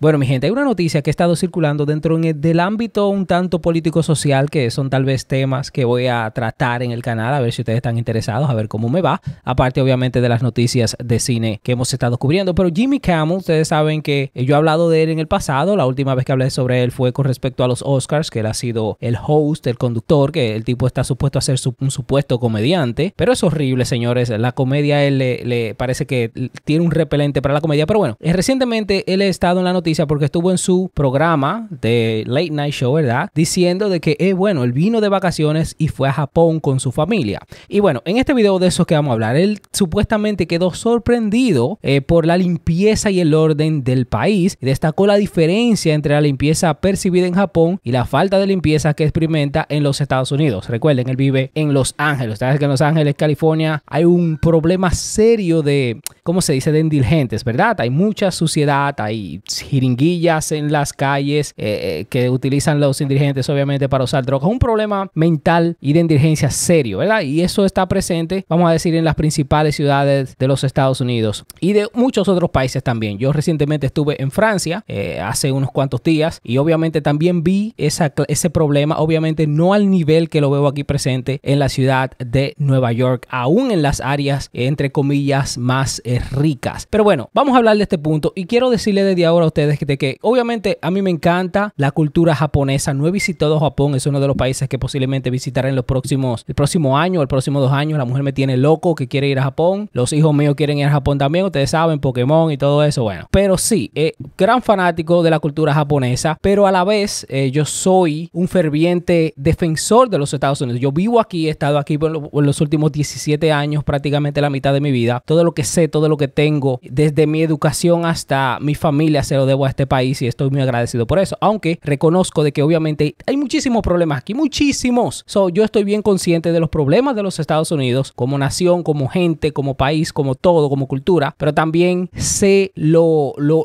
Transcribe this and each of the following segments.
Bueno, mi gente, hay una noticia que ha estado circulando dentro del ámbito un tanto político-social, que son tal vez temas que voy a tratar en el canal, a ver si ustedes están interesados, a ver cómo me va. Aparte, obviamente, de las noticias de cine que hemos estado cubriendo. Pero Jimmy Campbell, ustedes saben que eh, yo he hablado de él en el pasado. La última vez que hablé sobre él fue con respecto a los Oscars, que él ha sido el host, el conductor, que el tipo está supuesto a ser un supuesto comediante. Pero es horrible, señores. La comedia, él le, parece que tiene un repelente para la comedia. Pero bueno, eh, recientemente él ha estado en la noticia porque estuvo en su programa de Late Night Show, ¿verdad? Diciendo de que, eh, bueno, él vino de vacaciones y fue a Japón con su familia. Y bueno, en este video de eso que vamos a hablar, él supuestamente quedó sorprendido eh, por la limpieza y el orden del país. Y destacó la diferencia entre la limpieza percibida en Japón y la falta de limpieza que experimenta en los Estados Unidos. Recuerden, él vive en Los Ángeles. Ustedes que en Los Ángeles, California, hay un problema serio de, ¿cómo se dice?, de indigentes, ¿verdad? Hay mucha suciedad, hay jeringuillas en las calles eh, eh, que utilizan los indigentes obviamente para usar drogas. Un problema mental y de indigencia serio, ¿verdad? Y eso está presente, vamos a decir, en las principales ciudades de los Estados Unidos y de muchos otros países también. Yo recientemente estuve en Francia eh, hace unos cuantos días y obviamente también vi ese problema, obviamente no al nivel que lo veo aquí presente en la ciudad de Nueva York, aún en las áreas, entre comillas, más ricas. Pero bueno, vamos a hablar de este punto y quiero decirle desde ahora a usted de que obviamente a mí me encanta la cultura japonesa. No he visitado Japón, es uno de los países que posiblemente visitaré en los próximos, el próximo año, el próximo dos años. La mujer me tiene loco que quiere ir a Japón. Los hijos míos quieren ir a Japón también. Ustedes saben, Pokémon y todo eso. Bueno, pero sí, eh, gran fanático de la cultura japonesa, pero a la vez eh, yo soy un ferviente defensor de los Estados Unidos. Yo vivo aquí, he estado aquí por, los últimos 17 años, prácticamente la mitad de mi vida. Todo lo que sé, todo lo que tengo, desde mi educación hasta mi familia, se lo debo a este país y estoy muy agradecido por eso. Aunque reconozco de que obviamente hay muchísimos problemas aquí, muchísimos. yo estoy bien consciente de los problemas de los Estados Unidos como nación, como gente, como país, como todo, como cultura, pero también sé lo, lo,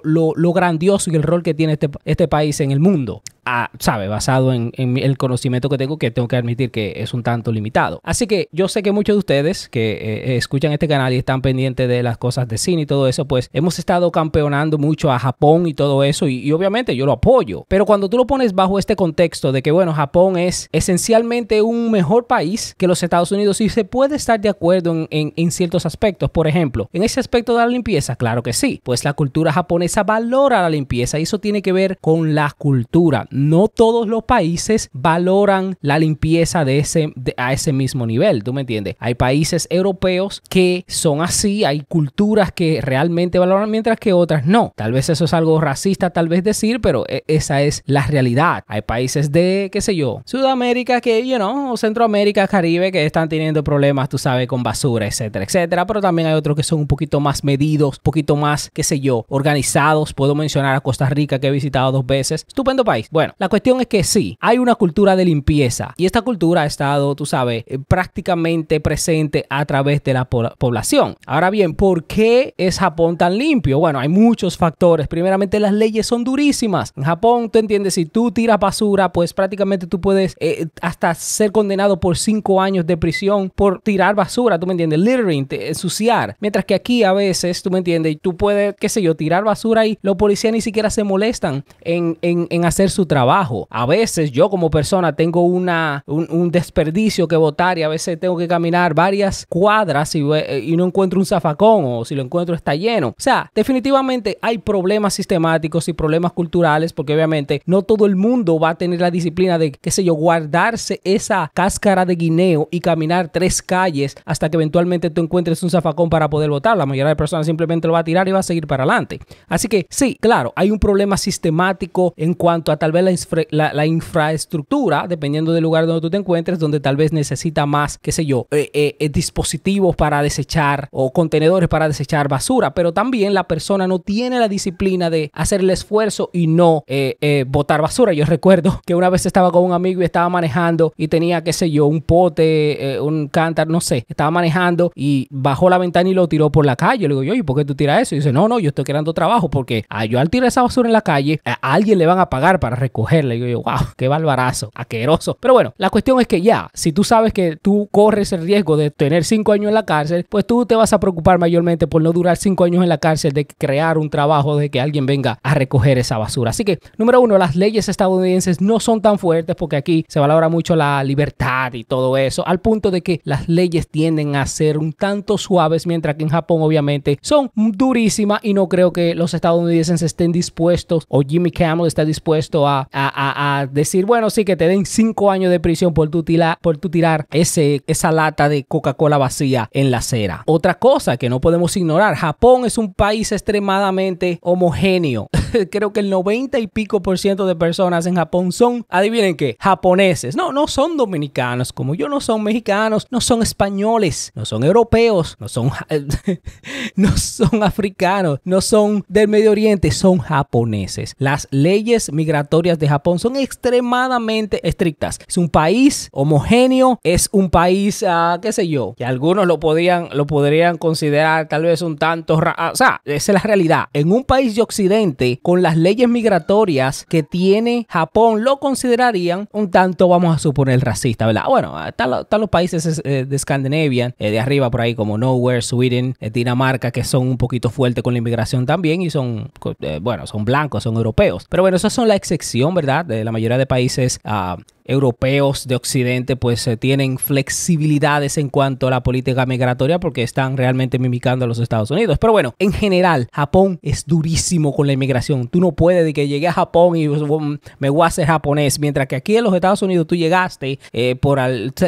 grandioso y el rol que tiene este, este país en el mundo. ¿sabe? Basado en, el conocimiento que tengo, que tengo que admitir que es un tanto limitado. Así que yo sé que muchos de ustedes que eh, eh, escuchan este canal y están pendientes de las cosas de cine y todo eso, pues hemos estado campeonando mucho a Japón y todo eso, y, obviamente yo lo apoyo. Pero cuando tú lo pones bajo este contexto de que, bueno, Japón es esencialmente un mejor país que los Estados Unidos, y se puede estar de acuerdo en, en, en ciertos aspectos. Por ejemplo, en ese aspecto de la limpieza, claro que sí, pues la cultura japonesa valora la limpieza y eso tiene que ver con la cultura no todos los países valoran la limpieza de ese, a ese mismo nivel, ¿tú me entiendes? Hay países europeos que son así, hay culturas que realmente valoran, mientras que otras no. Tal vez eso es algo racista, tal vez decir, pero e, esa es la realidad. Hay países de, qué sé yo, Sudamérica que, you know, Centroamérica, Caribe, que están teniendo problemas, tú sabes, con basura, etcétera, etcétera, pero también hay otros que son un poquito más medidos, un poquito más, qué sé yo, organizados. Puedo mencionar a Costa Rica que he visitado dos veces. Estupendo país. Bueno, la cuestión es que sí, hay una cultura de limpieza y esta cultura ha estado, tú sabes, eh, prácticamente presente a través de la población. Ahora bien, ¿por qué es Japón tan limpio? Bueno, hay muchos factores. Primeramente, las leyes son durísimas. En Japón, tú entiendes, si tú tiras basura, pues prácticamente tú puedes eh, hasta ser condenado por cinco años de prisión por tirar basura, tú me entiendes, littering, ensuciar. Mientras que aquí a veces, tú me entiendes, tú puedes, qué sé yo, tirar basura y los policías ni siquiera se molestan en, en hacer su trabajo a veces yo como persona tengo una, un, desperdicio que votar y a veces tengo que caminar varias cuadras eh, y, no encuentro un zafacón o si lo encuentro está lleno. O sea, definitivamente hay problemas sistemáticos y problemas culturales porque obviamente no todo el mundo va a tener la disciplina de, qué sé yo, guardarse esa cáscara de guineo y caminar tres calles hasta que eventualmente tú encuentres un zafacón para poder votar. La mayoría de personas simplemente lo va a tirar y va a seguir para adelante. Así que sí, claro, hay un problema sistemático en cuanto a tal vez la, infraestructura, dependiendo del lugar donde tú te encuentres, donde tal vez necesita más, qué sé yo, eh, eh, eh, dispositivos para desechar o contenedores para desechar basura, pero también la persona no tiene la disciplina de hacer el esfuerzo y no botar basura. Yo recuerdo que una vez estaba con un amigo y estaba manejando y tenía, qué sé yo, un pote, un cántar no sé, estaba manejando y bajó la ventana y lo tiró por la calle. Le digo, yo, ¿y por qué tú tiras eso? Y dice, no, no, yo estoy creando trabajo porque ah, yo al tirar esa basura en la calle, a alguien le van a pagar para recogerla. Y yo digo, wow, qué barbarazo, aqueroso. Pero bueno, la cuestión es que ya, si tú sabes que tú corres el riesgo de tener cinco años en la cárcel, pues tú te vas a preocupar mayormente por no durar cinco años en la cárcel de crear un trabajo de que alguien venga a recoger esa basura. Así que, número uno, las leyes estadounidenses no son tan fuertes porque aquí se valora mucho la libertad y todo eso, al punto de que las leyes tienden a ser un tanto suaves, mientras que en Japón obviamente son durísimas y no creo que los estadounidenses estén dispuestos o Jimmy Kimmel está dispuesto a a, decir, bueno, sí, que te den cinco años de prisión por tu, por tu tirar ese, esa lata de Coca-Cola vacía en la acera. Otra cosa que no podemos ignorar, Japón es un país extremadamente homogéneo. creo que el 90 y pico por ciento de personas en Japón son, adivinen qué, japoneses. No, no son dominicanos, como yo, no son mexicanos, no son españoles, no son europeos, no son, no son africanos, no son del Medio Oriente, son japoneses. Las leyes migratorias de Japón son extremadamente estrictas. Es un país homogéneo, es un país, ah, qué sé yo, que algunos lo podrían, lo podrían considerar tal vez un tanto, ah, o sea, esa es la realidad. En un país de Occidente, con las leyes migratorias que tiene Japón lo considerarían un tanto, vamos a suponer, racista, ¿verdad? Bueno, están los, países eh, de Escandinavia, eh, de arriba por ahí como Nowhere, Sweden, eh, Dinamarca, que son un poquito fuertes con la inmigración también y son, bueno, son blancos, son europeos. Pero bueno, esas son la excepción, ¿verdad? De la mayoría de países uh, europeos de Occidente pues eh, tienen flexibilidades en cuanto a la política migratoria porque están realmente mimicando a los Estados Unidos. Pero bueno, en general, Japón es durísimo con la inmigración. Tú no puedes de que llegué a Japón y pues, um, me voy a hacer japonés, mientras que aquí en los Estados Unidos tú llegaste eh, por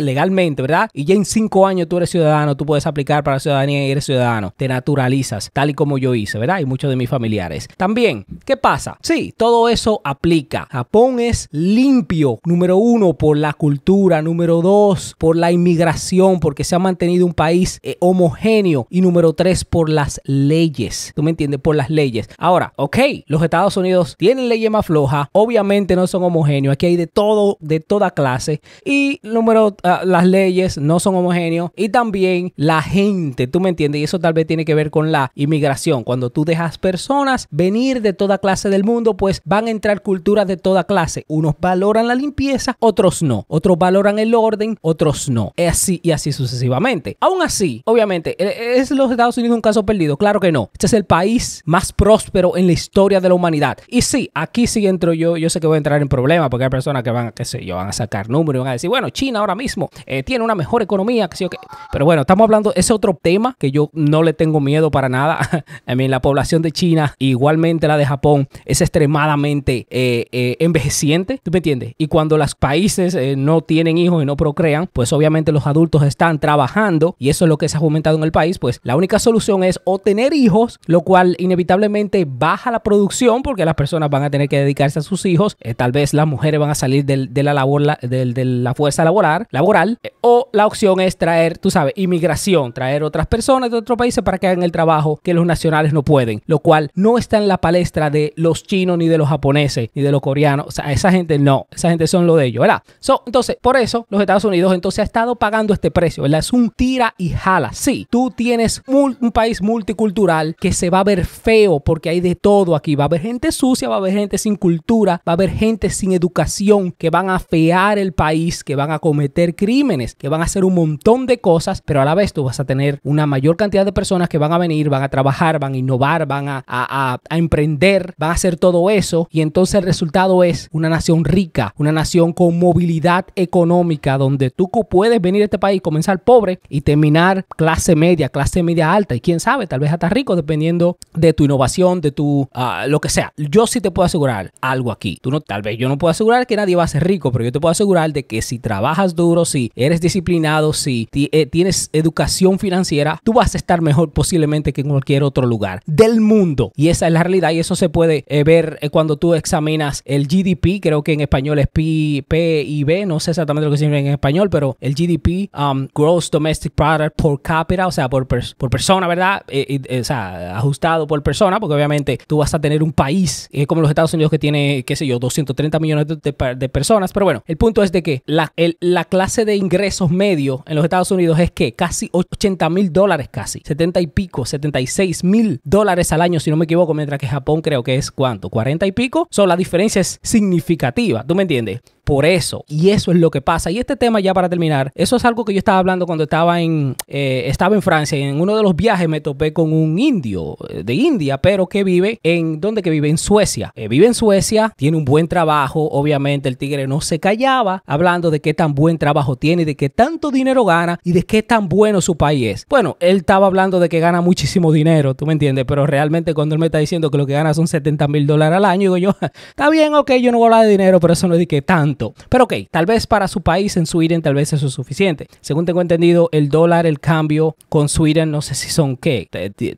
legalmente, ¿verdad? Y ya en cinco años tú eres ciudadano, tú puedes aplicar para la ciudadanía y eres ciudadano. Te naturalizas, tal y como yo hice, ¿verdad? Y muchos de mis familiares. También, ¿qué pasa? Sí, todo eso aplica. Japón es limpio, número uno uno, por la cultura, número dos, por la inmigración, porque se ha mantenido un país eh, homogéneo y número tres, por las leyes. ¿Tú me entiendes? Por las leyes. Ahora, ok, los Estados Unidos tienen leyes más flojas, obviamente no son homogéneos, aquí hay de todo, de toda clase y número, ah, las leyes no son homogéneos y también la gente, ¿tú me entiendes? Y eso tal vez tiene que ver con la inmigración. Cuando tú dejas personas venir de toda clase del mundo, pues van a entrar culturas de toda clase. Unos valoran la limpieza, otros no. Otros valoran el orden, otros no. Es Así y así sucesivamente. Aún así, obviamente, e, e, ¿es los Estados Unidos un caso perdido? Claro que no. Este es el país más próspero en la historia de la humanidad. Y sí, aquí sí entro yo. Yo sé que voy a entrar en problemas porque hay personas que van, Que sé yo, van a sacar números y van a decir, bueno, China ahora mismo eh, tiene una mejor economía, que Pero bueno, estamos hablando, Ese otro tema que yo no le tengo miedo para nada. A mí la población de China, igualmente la de Japón, es extremadamente eh, eh, envejeciente. ¿Tú me entiendes? Y cuando las países eh, no tienen hijos y no procrean, pues obviamente los adultos están trabajando y eso es lo que se ha fomentado en el país, pues la única solución es o tener hijos, lo cual inevitablemente baja la producción porque las personas van a tener que dedicarse a sus hijos, eh, tal vez las mujeres van a salir de, la labor, de la fuerza laboral, laboral eh, o la opción es traer, tú sabes, inmigración, traer otras personas de otros países para que hagan el trabajo que los nacionales no pueden, lo cual no está en la palestra de los chinos ni de los japoneses ni de los coreanos, o sea, esa gente no, esa gente son lo de ellos. ¿verdad? entonces, por eso los Estados Unidos entonces ha estado pagando este precio, ¿verdad? Es un tira y jala. Sí, tú tienes un país multicultural que se va a ver feo porque hay de todo aquí. Va a haber gente sucia, va a haber gente sin cultura, va a haber gente sin educación que van a fear el país, que van a cometer crímenes, que van a hacer un montón de cosas, pero a la vez tú vas a tener una mayor cantidad de personas que van a venir, van a trabajar, van a innovar, van a, emprender, van a hacer todo eso y entonces el resultado es una nación rica, una nación con movilidad económica, donde tú puedes venir a este país, comenzar pobre y terminar clase media, clase media alta y quién sabe, tal vez hasta rico, dependiendo de tu innovación, de tu, ah, lo que sea. Yo sí te puedo asegurar algo aquí. Tú no, tal vez yo no puedo asegurar que nadie va a ser rico, pero yo te puedo asegurar de que si trabajas duro, si eres disciplinado, si eh, tienes educación financiera, tú vas a estar mejor posiblemente que en cualquier otro lugar del mundo. Y esa es la realidad y eso se puede eh, ver eh, cuando tú examinas el GDP, creo que en español es PIB. PIB, no sé exactamente lo que significa en español, pero el GDP, um, Gross Domestic Product por Capita, o sea, por, por persona, ¿verdad? Eh, eh, o sea, ajustado por persona, porque obviamente tú vas a tener un país como los Estados Unidos que tiene, qué sé yo, 230 millones de, personas, pero bueno, el punto es de que la, la clase de ingresos medio en los Estados Unidos es que casi 80 mil dólares, casi, 70 y pico, 76 mil dólares al año, si no me equivoco, mientras que Japón creo que es cuánto, 40 y pico, son las diferencias significativas, ¿tú me entiendes? eso. Y eso es lo que pasa. Y este tema ya para terminar, eso es algo que yo estaba hablando cuando estaba en, eh, estaba en Francia. Y en uno de los viajes me topé con un indio eh, de India, pero que vive en, ¿dónde que vive? En Suecia. Eh, vive en Suecia, tiene un buen trabajo. Obviamente el tigre no se callaba hablando de qué tan buen trabajo tiene, de qué tanto dinero gana y de qué tan bueno su país es. Bueno, él estaba hablando de que gana muchísimo dinero, tú me entiendes, pero realmente cuando él me está diciendo que lo que gana son 70 mil dólares al año, digo yo, está bien, ok, yo no voy a hablar de dinero, pero eso no es de que tanto. Pero ok, tal vez para su país en Sweden tal vez eso es suficiente. Según tengo entendido, el dólar, el cambio con Sweden, no sé si son qué.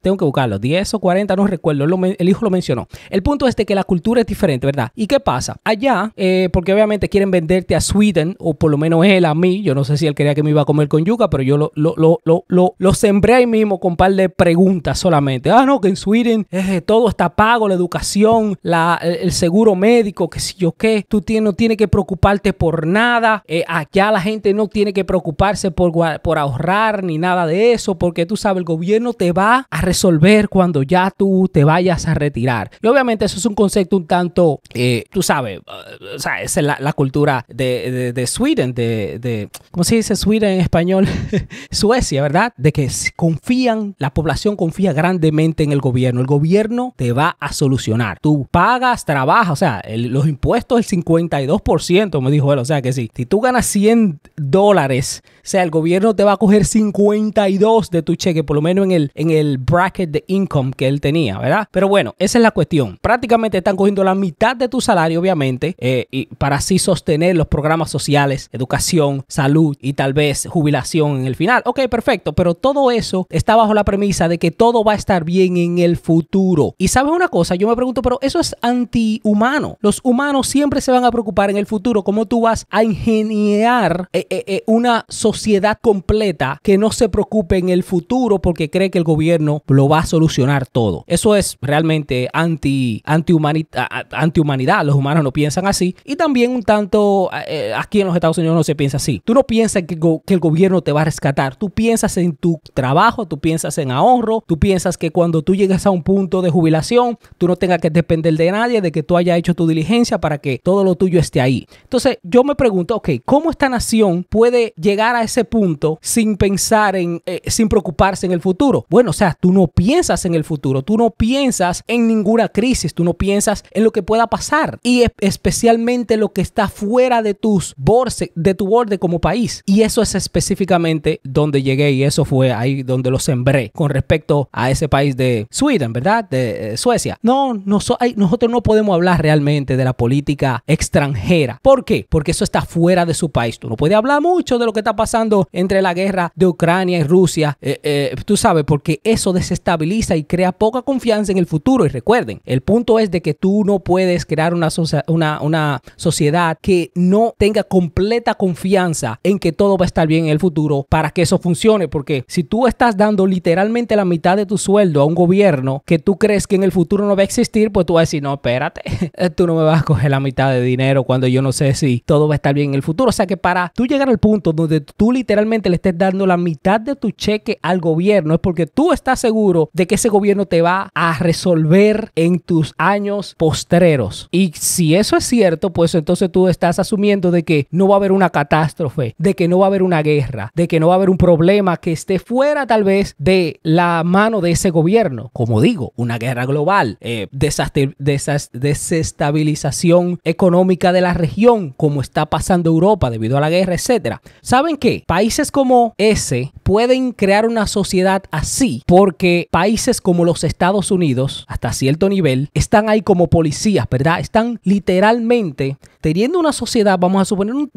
Tengo que buscarlo, 10 o 40, no recuerdo, el hijo lo mencionó. El punto es de que la cultura es diferente, ¿verdad? ¿Y qué pasa? Allá, eh, porque obviamente quieren venderte a Sweden, o por lo menos él a mí, yo no sé si él quería que me iba a comer con yuca, pero yo lo, lo, lo, lo, sembré ahí mismo con un par de preguntas solamente. Ah, no, que en Sweden eh, eh, todo está pago, la educación, la, el, seguro médico, que si yo qué, tú no tienes que preocuparte parte por nada. Eh, allá ah, la gente no tiene que preocuparse por, por ahorrar ni nada de eso, porque tú sabes, el gobierno te va a resolver cuando ya tú te vayas a retirar. Y obviamente eso es un concepto un tanto, eh, tú sabes, uh, o sea, esa es la, la cultura de, de, de, Sweden, de, ¿cómo se dice Sweden en español? Suecia, ¿verdad? De que confían, la población confía grandemente en el gobierno. El gobierno te va a solucionar. Tú pagas, trabajas, o sea, los impuestos, el 52% me dijo él. O sea que sí, si tú ganas 100 dólares, o sea, el gobierno te va a coger 52 de tu cheque, por lo menos en el, en el bracket de income que él tenía, ¿verdad? Pero bueno, esa es la cuestión. Prácticamente están cogiendo la mitad de tu salario, obviamente, eh, y para así sostener los programas sociales, educación, salud y tal vez jubilación en el final. Ok, perfecto, pero todo eso está bajo la premisa de que todo va a estar bien en el futuro. Y sabes una cosa, yo me pregunto, pero eso es antihumano. Los humanos siempre se van a preocupar en el futuro cómo tú vas a ingeniar eh, eh, eh, una sociedad completa que no se preocupe en el futuro porque cree que el gobierno lo va a solucionar todo. Eso es realmente anti, anti, humanidad, anti Los humanos no piensan así. Y también un tanto aquí en los Estados Unidos no se piensa así. Tú no piensas que, que el gobierno te va a rescatar. Tú piensas en tu trabajo, tú piensas en ahorro, tú piensas que cuando tú llegas a un punto de jubilación, tú no tengas que depender de nadie, de que tú hayas hecho tu diligencia para que todo lo tuyo esté ahí. Entonces yo me pregunto, ok, ¿cómo esta nación puede llegar a ese punto sin pensar en, eh, sin preocuparse en el futuro? Bueno, o sea, tú no piensas en el futuro, tú no piensas en ninguna crisis, tú no piensas en lo que pueda pasar y especialmente lo que está fuera de tus borse, de tu borde como país. Y eso es específicamente donde llegué y eso fue ahí donde lo sembré con respecto a ese país de Sweden, ¿verdad? De eh, Suecia. No, no nosotros no podemos hablar realmente de la política extranjera. ¿Por ¿Por qué? Porque eso está fuera de su país. Tú no puedes hablar mucho de lo que está pasando entre la guerra de Ucrania y Rusia. Eh, eh, tú sabes, porque eso desestabiliza y crea poca confianza en el futuro. Y recuerden, el punto es de que tú no puedes crear una, una, una sociedad que no tenga completa confianza en que todo va a estar bien en el futuro para que eso funcione. Porque si tú estás dando literalmente la mitad de tu sueldo a un gobierno que tú crees que en el futuro no va a existir, pues tú vas a decir, no, espérate, tú no me vas a coger la mitad de dinero cuando yo no sé sí, todo va a estar bien en el futuro. O sea que para tú llegar al punto donde tú literalmente le estés dando la mitad de tu cheque al gobierno, es porque tú estás seguro de que ese gobierno te va a resolver en tus años postreros. Y si eso es cierto, pues entonces tú estás asumiendo de que no va a haber una catástrofe, de que no va a haber una guerra, de que no va a haber un problema que esté fuera tal vez de la mano de ese gobierno. Como digo, una guerra global, eh, desestabilización económica de la región como está pasando Europa debido a la guerra, etc. ¿Saben qué? Países como ese pueden crear una sociedad así porque países como los Estados Unidos, hasta cierto nivel, están ahí como policías, ¿verdad? Están literalmente teniendo una sociedad, vamos a suponer, un,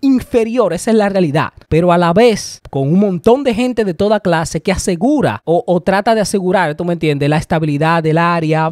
inferior, esa es la realidad, pero a la vez con un montón de gente de toda clase que asegura o, trata de asegurar, tú me entiendes, la estabilidad del área.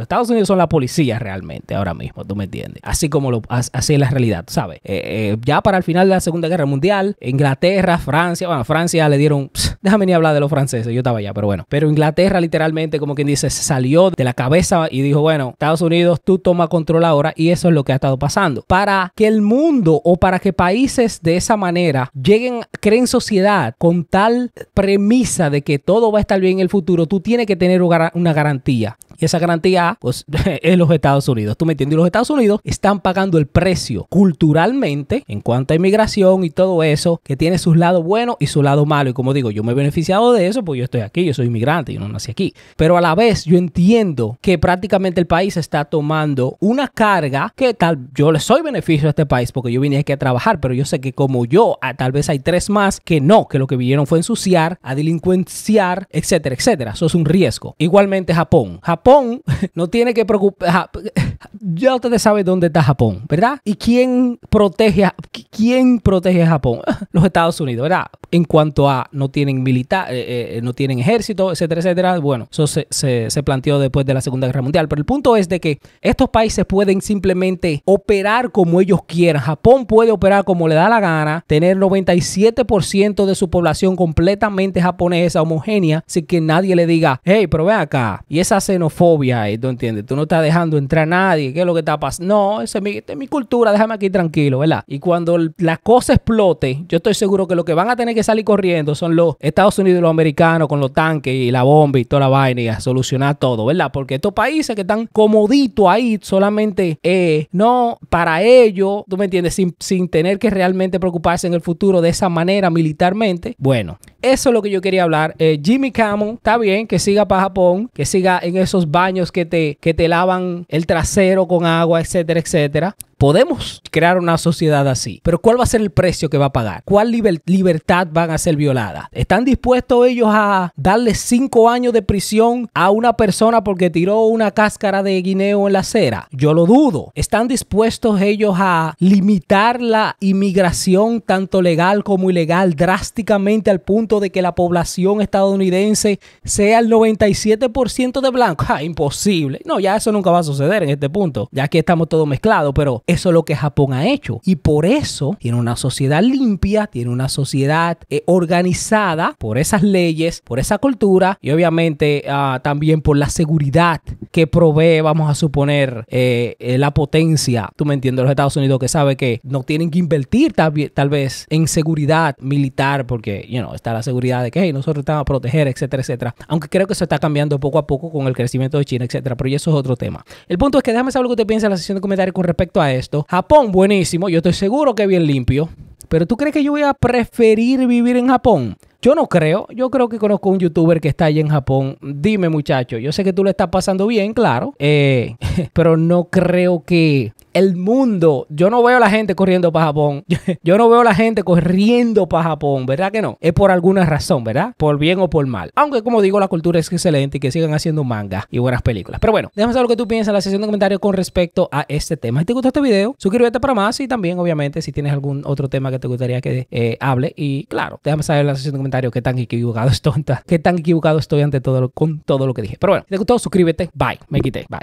Estados Unidos son la policía realmente ahora mismo, tú me entiendes. Así como lo, así es la realidad, ¿sabes? Eh, eh, ya para el final de la Segunda Guerra Mundial, Inglaterra, Francia, bueno, Francia le dieron, déjame ni hablar de los franceses, yo estaba allá, pero bueno, pero Inglaterra literalmente, como quien dice, salió de la cabeza y dijo, bueno, Estados Unidos, tú toma control ahora y eso es lo que ha estado pasando. Para que el mundo o para que países de esa manera lleguen, creen sociedad con tal premisa de que todo va a estar bien en el futuro, tú tienes que tener una garantía. Y esa garantía pues, es los Estados Unidos. ¿Tú me entiendes? Y los Estados Unidos están pagando el precio culturalmente en cuanto a inmigración y todo eso, que tiene sus lados buenos y su lado malo. Y como digo, yo me he beneficiado de eso porque yo estoy aquí, yo soy inmigrante, yo no nací aquí. Pero a la vez, yo entiendo que prácticamente el país está tomando una carga que tal, yo le soy beneficio a este país porque yo vine aquí a trabajar, pero yo sé que como yo, ah, tal vez hay tres más que no, que lo que vinieron fue ensuciar, a delincuenciar, etcétera, etcétera. Eso es un riesgo. Igualmente Japón. Japón Japón no tiene que preocupar. Ya ustedes saben dónde está Japón, ¿verdad? ¿Y quién protege, a, quién protege Japón? Los Estados Unidos, ¿verdad? En cuanto a no tienen militar, eh, eh, no tienen ejército, etcétera, etcétera. Bueno, eso se, planteó después de la Segunda Guerra Mundial. Pero el punto es de que estos países pueden simplemente operar como ellos quieran. Japón puede operar como le da la gana, tener 97% de su población completamente japonesa, homogénea, sin que nadie le diga, hey, pero ve acá. Y esa xenofobia fobia ahí, ¿tú entiendes? Tú no estás dejando entrar a nadie, ¿qué es lo que está pasando? No, esa es mi, es mi cultura, déjame aquí tranquilo, ¿verdad? Y cuando la cosa explote, yo estoy seguro que lo que van a tener que salir corriendo son los Estados Unidos y los americanos con los tanques y la bomba y toda la vaina y a solucionar todo, ¿verdad? Porque estos países que están comoditos ahí solamente, eh, no para ellos, ¿tú me entiendes? Sin, tener que realmente preocuparse en el futuro de esa manera militarmente. Bueno, eso es lo que yo quería hablar. Eh, Jimmy Cameron, está bien que siga para Japón, que siga en esos baños que te, te lavan el trasero con agua, etcétera, etcétera. Podemos crear una sociedad así, pero ¿cuál va a ser el precio que va a pagar? ¿Cuál libertad van a ser violada? ¿Están dispuestos ellos a darle cinco años de prisión a una persona porque tiró una cáscara de guineo en la acera? Yo lo dudo. ¿Están dispuestos ellos a limitar la inmigración tanto legal como ilegal drásticamente al punto de que la población estadounidense sea el 97% de blanco? imposible. No, ya eso nunca va a suceder en este punto, ya que estamos todos mezclados, pero eso es lo que Japón ha hecho. Y por eso tiene una sociedad limpia, tiene una sociedad eh, organizada por esas leyes, por esa cultura y obviamente ah, también por la seguridad que provee, vamos a suponer, eh, eh, la potencia, tú me entiendes, los Estados Unidos que sabe que no tienen que invertir tal, vez en seguridad militar porque, you know, está la seguridad de que nosotros estamos a proteger, etcétera, etcétera. Aunque creo que eso está cambiando poco a poco con el crecimiento de China, etcétera. Pero eso es otro tema. El punto es que déjame saber lo que te piensa en la sección de comentarios con respecto a esto. Japón, buenísimo. Yo estoy seguro que bien limpio. Pero ¿tú crees que yo voy a preferir vivir en Japón? Yo no creo, yo creo que conozco un youtuber que está Allí en Japón. Dime muchacho, yo sé que tú le estás pasando bien, claro, eh, pero no creo que el mundo, yo no veo a la gente corriendo para Japón, yo no veo a la gente corriendo para Japón, ¿verdad que no? Es por alguna razón, ¿verdad? Por bien o por mal. Aunque como digo, la cultura es excelente y que sigan haciendo manga y buenas películas. Pero bueno, déjame saber lo que tú piensas en la sección de comentarios con respecto a este tema. Si te gustó este video, suscríbete para más y también obviamente si tienes algún otro tema que te gustaría que eh, hable y claro, déjame saber en la sesión de comentarios qué tan equivocado estoy, qué tan equivocado estoy ante todo lo, con todo lo que dije. Pero bueno, si te gustó, suscríbete. Bye. Me quité. Bye.